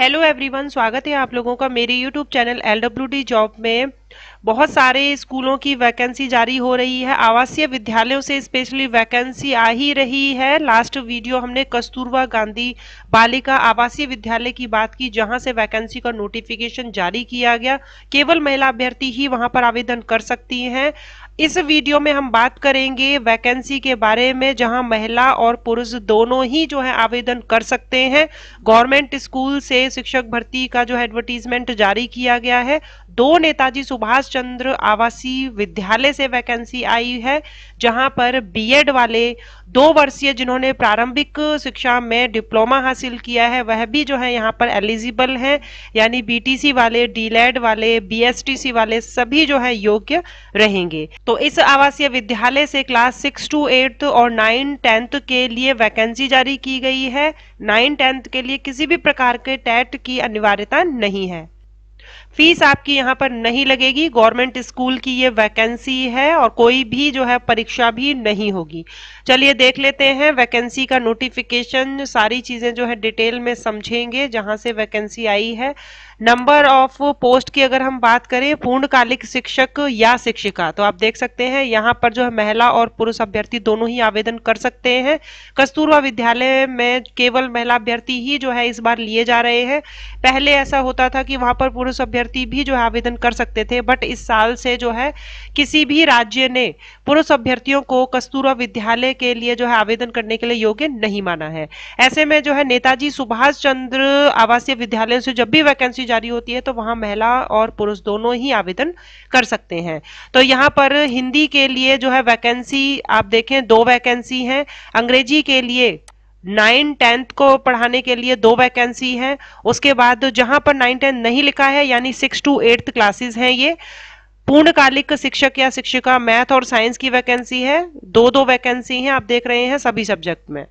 hello everyone स्वागत है आप लोगों का मेरे YouTube channel L W job में बहुत सारे स्कूलों की वैकेंसी जारी हो रही है आवासीय विद्यालयों से स्पेशली वैकेंसी आ ही रही है लास्ट वीडियो हमने कस्तूरबा गांधी बालिका आवासीय विद्यालय की बात की जहां से वैकेंसी का नोटिफिकेशन जारी किया गया केवल महिला अभ्यर्थी ही वहां पर आवेदन कर सकती हैं इस वीडियो में हम बात करेंगे वैकेंसी के बारे में जहां महिला और पुरुष दोनों ही जो है आवेदन कर सकते हैं गवर्नमेंट स्कूल से शिक्षक भर्ती का जो है एडवर्टीजमेंट जारी किया गया है दो नेताजी सुभाष चंद्र आवासीय विद्यालय से वैकेंसी आई है जहां पर बीएड वाले दो वर्षीय जिन्होंने प्रारंभिक शिक्षा में डिप्लोमा हासिल किया है वह भी जो है यहां पर एलिजिबल है यानी बीटीसी वाले डीलेड वाले बीएसटीसी वाले सभी जो है योग्य रहेंगे तो इस आवासीय विद्यालय से क्लास सिक्स टू एट्थ और नाइन टेंथ के लिए वैकेंसी जारी की गई है नाइन टेंथ के लिए किसी भी प्रकार के टेट की अनिवार्यता नहीं है फीस आपकी यहाँ पर नहीं लगेगी गवर्नमेंट स्कूल की ये वैकेंसी है और कोई भी जो है परीक्षा भी नहीं होगी चलिए देख लेते हैं वैकेंसी का नोटिफिकेशन सारी चीज़ें जो है डिटेल में समझेंगे जहां से वैकेंसी आई है नंबर ऑफ पोस्ट की अगर हम बात करें पूर्णकालिक शिक्षक या शिक्षिका तो आप देख सकते हैं यहाँ पर जो है महिला और पुरुष अभ्यर्थी दोनों ही आवेदन कर सकते हैं कस्तूरबा विद्यालय में केवल महिला अभ्यर्थी ही जो है इस बार लिए जा रहे हैं पहले ऐसा होता था कि वहां पर पुरुष अभ्यर्थी अभ्यर्थी भी जो है आवेदन कर सकते थे बट इस साल से जो है किसी भी राज्य ने पुरुष अभ्यर्थियों को कस्तूरा विद्यालय के लिए जो है आवेदन करने के लिए योग्य नहीं माना है ऐसे में जो है नेताजी सुभाष चंद्र आवासीय विद्यालयों से जब भी वैकेंसी जारी होती है तो वहां महिला और पुरुष दोनों ही आवेदन कर सकते हैं तो यहाँ पर हिंदी के लिए जो है वैकेंसी आप देखें दो वैकेंसी हैं अंग्रेजी के लिए नाइन टेंथ को पढ़ाने के लिए दो वैकेंसी है उसके बाद जहां पर नाइन टेंथ नहीं लिखा है यानी सिक्स टू एट्थ क्लासेस हैं ये पूर्णकालिक शिक्षक या शिक्षिका मैथ और साइंस की वैकेंसी है दो दो वैकेंसी हैं आप देख रहे हैं सभी सब्जेक्ट में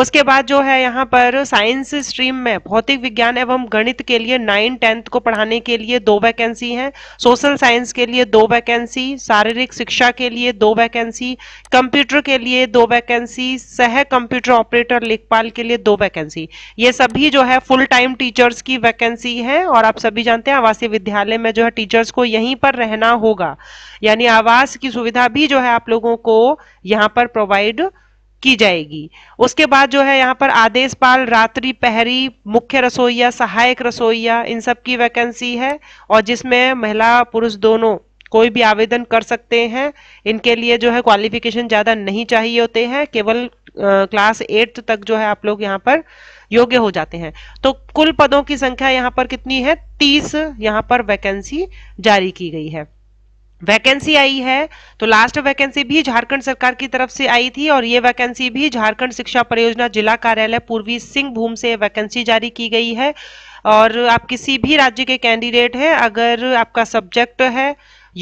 उसके बाद जो है यहाँ पर साइंस स्ट्रीम में भौतिक विज्ञान एवं गणित के लिए नाइन टेंथ को पढ़ाने के लिए दो वैकेंसी हैं सोशल साइंस के लिए दो वैकेंसी शारीरिक शिक्षा के लिए दो वैकेंसी कंप्यूटर के लिए दो वैकेंसी सह कंप्यूटर ऑपरेटर लेखपाल के लिए दो वैकेंसी ये सभी जो है फुल टाइम टीचर्स की वैकेंसी है और आप सभी जानते हैं आवासीय विद्यालय में जो है टीचर्स को यहीं पर रहना होगा यानी आवास की सुविधा भी जो है आप लोगों को यहाँ पर प्रोवाइड की जाएगी उसके बाद जो है यहाँ पर आदेश पाल रात्रि पहरी मुख्य रसोईया सहायक रसोईया इन सब की वैकेंसी है और जिसमें महिला पुरुष दोनों कोई भी आवेदन कर सकते हैं इनके लिए जो है क्वालिफिकेशन ज़्यादा नहीं चाहिए होते हैं केवल क्लास एट्थ तक जो है आप लोग यहाँ पर योग्य हो जाते हैं तो कुल पदों की संख्या यहाँ पर कितनी है तीस यहाँ पर वैकेंसी जारी की गई है वैकेंसी आई है तो लास्ट वैकेंसी भी झारखंड सरकार की तरफ से आई थी और ये वैकेंसी भी झारखंड शिक्षा परियोजना जिला कार्यालय पूर्वी सिंहभूम से वैकेंसी जारी की गई है और आप किसी भी राज्य के कैंडिडेट हैं अगर आपका सब्जेक्ट है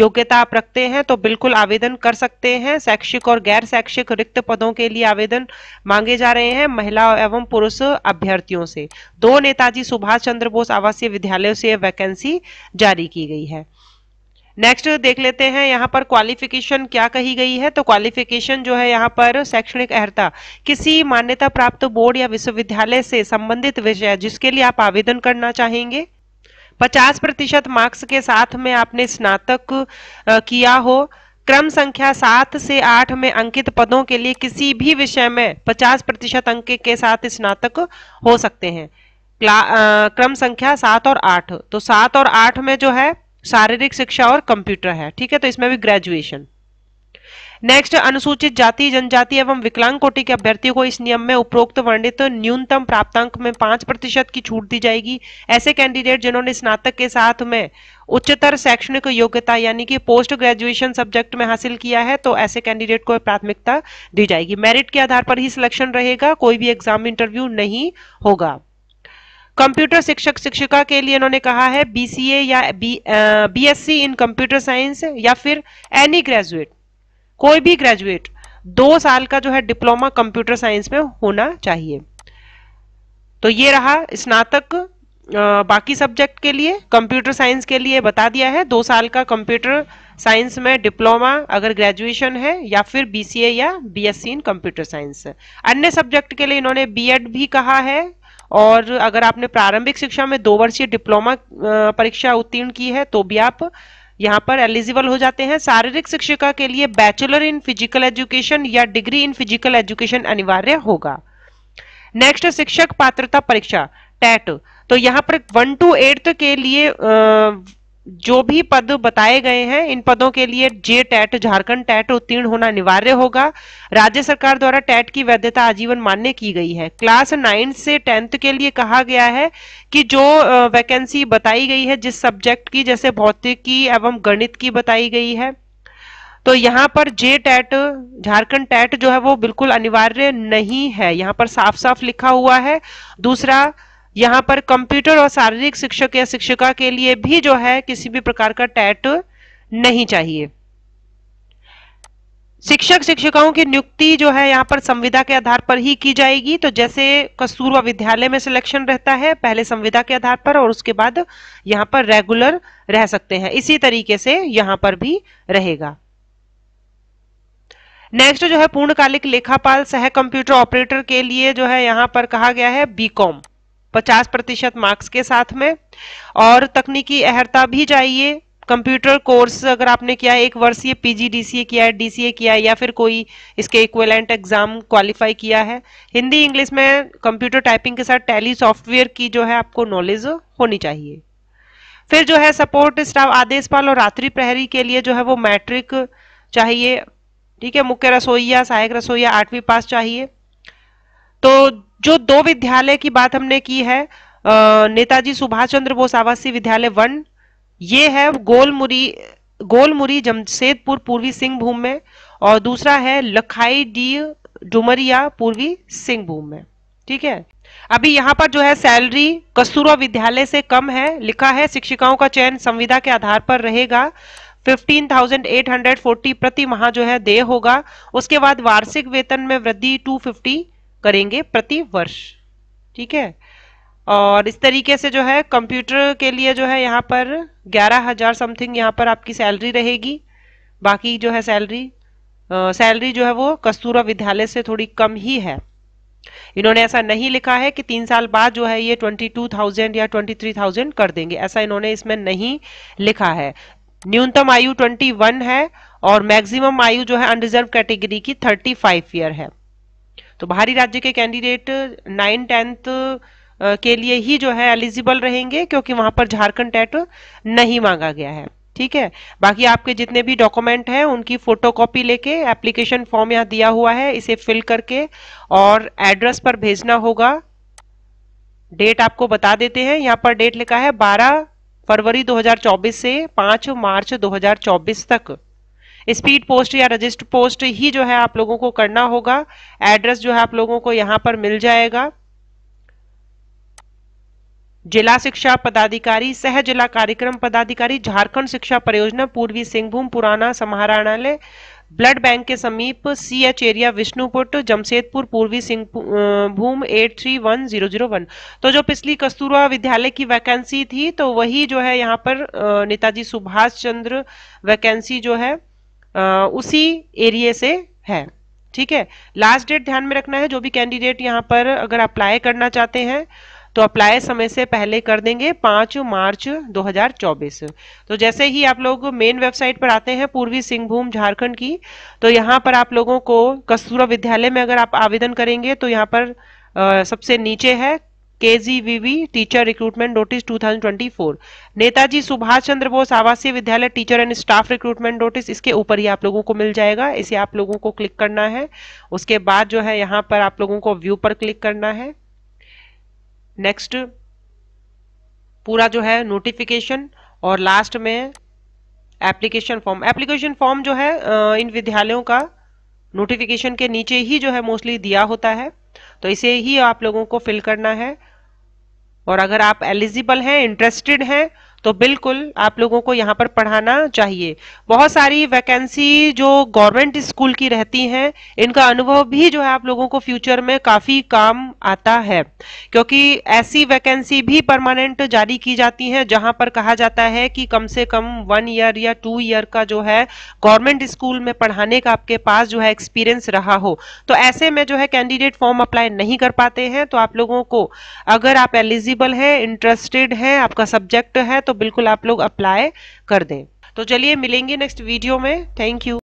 योग्यता आप रखते हैं तो बिल्कुल आवेदन कर सकते हैं शैक्षिक और गैर शैक्षिक रिक्त पदों के लिए आवेदन मांगे जा रहे हैं महिला एवं पुरुष अभ्यर्थियों से दो नेताजी सुभाष चंद्र बोस आवासीय विद्यालयों से वैकेंसी जारी की गई है नेक्स्ट देख लेते हैं यहाँ पर क्वालिफिकेशन क्या कही गई है तो क्वालिफिकेशन जो है यहाँ पर शैक्षणिक अर्हता किसी मान्यता प्राप्त बोर्ड या विश्वविद्यालय से संबंधित विषय जिसके लिए आप आवेदन करना चाहेंगे 50 प्रतिशत मार्क्स के साथ में आपने स्नातक किया हो क्रम संख्या सात से आठ में अंकित पदों के लिए किसी भी विषय में 50 प्रतिशत अंक के साथ स्नातक हो सकते हैं क्रम संख्या सात और आठ तो सात और आठ में जो है शारीरिक शिक्षा और कंप्यूटर है ठीक है तो इसमें भी ग्रेजुएशन नेक्स्ट अनुसूचित जाति जनजाति एवं विकलांग कोटि के अभ्यर्थियों को इस नियम में उपरोक्त वर्णित तो न्यूनतम प्राप्तांक में पांच प्रतिशत की छूट दी जाएगी ऐसे कैंडिडेट जिन्होंने स्नातक के साथ में उच्चतर शैक्षणिक योग्यता यानी कि पोस्ट ग्रेजुएशन सब्जेक्ट में हासिल किया है तो ऐसे कैंडिडेट को प्राथमिकता दी जाएगी मेरिट के आधार पर ही सिलेक्शन रहेगा कोई भी एग्जाम इंटरव्यू नहीं होगा कंप्यूटर शिक्षक शिक्षिका के लिए इन्होंने कहा है बीसीए या B S C in computer science या फिर एनी ग्रेजुएट कोई भी ग्रेजुएट दो साल का जो है डिप्लोमा कंप्यूटर साइंस में होना चाहिए तो ये रहा स्नातक बाकी सब्जेक्ट के लिए कंप्यूटर साइंस के लिए बता दिया है दो साल का कंप्यूटर साइंस में डिप्लोमा अगर ग्रेजुएशन है या फिर बीसीए या बीएससी इन कंप्यूटर साइंस अन्य सब्जेक्ट के लिए इन्होंने बीएड भी कहा है और अगर आपने प्रारंभिक शिक्षा में दो वर्षीय डिप्लोमा परीक्षा उत्तीर्ण की है तो भी आप यहाँ पर एलिजिबल हो जाते हैं शारीरिक शिक्षिका के लिए बैचलर इन फिजिकल एजुकेशन या डिग्री इन फिजिकल एजुकेशन अनिवार्य होगा नेक्स्ट शिक्षक पात्रता परीक्षा टैट तो यहाँ पर वन टू एट्थ के लिए जो भी पद बताए गए हैं इन पदों के लिए जे टैट झारखंड टैट उत्तीर्ण होना अनिवार्य होगा राज्य सरकार द्वारा टैट की वैधता आजीवन मान्य की गई है क्लास नाइन्थ से टेंथ के लिए कहा गया है कि जो वैकेंसी बताई गई है जिस सब्जेक्ट की जैसे भौतिक की एवं गणित की बताई गई है तो यहाँ पर जे टैट झारखंड टैट जो है वो बिल्कुल अनिवार्य नहीं है यहाँ पर साफ साफ लिखा हुआ है दूसरा यहाँ पर कंप्यूटर और शारीरिक शिक्षक या शिक्षिका के लिए भी जो है किसी भी प्रकार का टैट नहीं चाहिए शिक्षक शिक्षिकाओं की नियुक्ति जो है यहाँ पर संविदा के आधार पर ही की जाएगी तो जैसे कस्तूरबा विद्यालय में सिलेक्शन रहता है पहले संविदा के आधार पर और उसके बाद यहाँ पर रेगुलर रह सकते हैं इसी तरीके से यहाँ पर भी रहेगा नेक्स्ट जो है पूर्णकालिक लेखापाल सह कंप्यूटर ऑपरेटर के लिए जो है यहाँ पर कहा गया है बीकॉम 50 प्रतिशत मार्क्स के साथ में और तकनीकी अहरता भी चाहिए कंप्यूटर कोर्स अगर आपने किया है एक वर्षीय पीजीडीसीए किया है डीसीए किया है या फिर कोई इसके इक्वेलेंट एग्जाम क्वालिफाई किया है हिंदी इंग्लिश में कंप्यूटर टाइपिंग के साथ टैली सॉफ्टवेयर की जो है आपको नॉलेज होनी चाहिए फिर जो है सपोर्ट स्टाफ आदेशपाल और रात्रि प्रहरी के लिए जो है वो मैट्रिक चाहिए ठीक है मुख्य रसोईया सहायक रसोईया आठवीं पास चाहिए तो जो दो विद्यालय की बात हमने की है नेताजी सुभाष चंद्र बोस आवासीय विद्यालय वन ये है गोलमुरी गोलमुरी जमशेदपुर पूर्वी सिंहभूम में और दूसरा है लखाई डी डुमरिया पूर्वी सिंहभूम में ठीक है अभी यहाँ पर जो है सैलरी कस्तूरा विद्यालय से कम है लिखा है शिक्षिकाओं का चयन संविदा के आधार पर रहेगा 15,840 प्रति माह जो है दे होगा उसके बाद वार्षिक वेतन में वृद्धि 250 करेंगे प्रति वर्ष ठीक है और इस तरीके से जो है कंप्यूटर के लिए जो है यहाँ पर ग्यारह हज़ार समथिंग यहाँ पर आपकी सैलरी रहेगी बाकी जो है सैलरी सैलरी जो है वो कस्तूरा विद्यालय से थोड़ी कम ही है इन्होंने ऐसा नहीं लिखा है कि तीन साल बाद जो है ये ट्वेंटी टू थाउजेंड या ट्वेंटी थ्री थाउजेंड कर देंगे ऐसा इन्होंने इसमें नहीं लिखा है न्यूनतम आयु ट्वेंटी वन है और मैक्सिमम आयु जो है अनरिजर्व कैटेगरी की थर्टी फाइव ईयर है तो बाहरी राज्य के कैंडिडेट नाइन टेंथ के लिए ही जो है एलिजिबल रहेंगे क्योंकि वहां पर झारखंड टेट नहीं मांगा गया है ठीक है बाकी आपके जितने भी डॉक्यूमेंट हैं उनकी फोटोकॉपी लेके एप्लीकेशन फॉर्म यहाँ दिया हुआ है इसे फिल करके और एड्रेस पर भेजना होगा डेट आपको बता देते हैं यहाँ पर डेट लिखा है 12 फरवरी 2024 से 5 मार्च 2024 तक स्पीड पोस्ट या रजिस्टर पोस्ट ही जो है आप लोगों को करना होगा एड्रेस जो है आप लोगों को यहाँ पर मिल जाएगा जिला शिक्षा पदाधिकारी सह जिला कार्यक्रम पदाधिकारी झारखंड शिक्षा परियोजना पूर्वी सिंहभूम पुराना समाहरणालय ब्लड बैंक के समीप सी एच एरिया विष्णुपुट जमशेदपुर पूर्वी Singhbhum eight three one zero zero one तो जो पिछली कस्तूरबा विद्यालय की वैकेंसी थी तो वही जो है यहाँ पर नेताजी सुभाष चंद्र वैकेंसी जो है उसी एरिए से है ठीक है लास्ट डेट ध्यान में रखना है जो भी कैंडिडेट यहाँ पर अगर अप्लाई करना चाहते हैं तो अप्लाई समय से पहले कर देंगे 5 मार्च 2024 तो जैसे ही आप लोग मेन वेबसाइट पर आते हैं पूर्वी सिंहभूम झारखंड की तो यहाँ पर आप लोगों को कस्तूरा विद्यालय में अगर आप आवेदन करेंगे तो यहाँ पर आ, सबसे नीचे है K G teacher recruitment notice 2024 Netaji Subhash Chandra Bose आवासीय विद्यालय teacher and staff recruitment notice इसके ऊपर ही आप लोगों को मिल जाएगा इसे आप लोगों को क्लिक करना है उसके बाद जो है यहाँ पर आप लोगों को व्यू पर क्लिक करना है नेक्स्ट पूरा जो है नोटिफिकेशन और लास्ट में एप्लीकेशन फॉर्म एप्लीकेशन फॉर्म जो है इन विद्यालयों का नोटिफिकेशन के नीचे ही जो है मोस्टली दिया होता है तो इसे ही आप लोगों को फिल करना है और अगर आप एलिजिबल हैं इंटरेस्टेड हैं तो बिल्कुल आप लोगों को यहाँ पर पढ़ाना चाहिए बहुत सारी वैकेंसी जो गवर्नमेंट स्कूल की रहती हैं इनका अनुभव भी जो है आप लोगों को फ्यूचर में काफ़ी काम आता है क्योंकि ऐसी वैकेंसी भी परमानेंट जारी की जाती हैं जहाँ पर कहा जाता है कि कम से कम वन ईयर या टू ईयर का जो है गवर्नमेंट स्कूल में पढ़ाने का आपके पास जो है एक्सपीरियंस रहा हो तो ऐसे में जो है कैंडिडेट फॉर्म अप्लाई नहीं कर पाते हैं तो आप लोगों को अगर आप एलिजिबल हैं इंटरेस्टेड हैं आपका सब्जेक्ट है तो बिल्कुल आप लोग अप्लाई कर दें तो चलिए मिलेंगे नेक्स्ट वीडियो में थैंक यू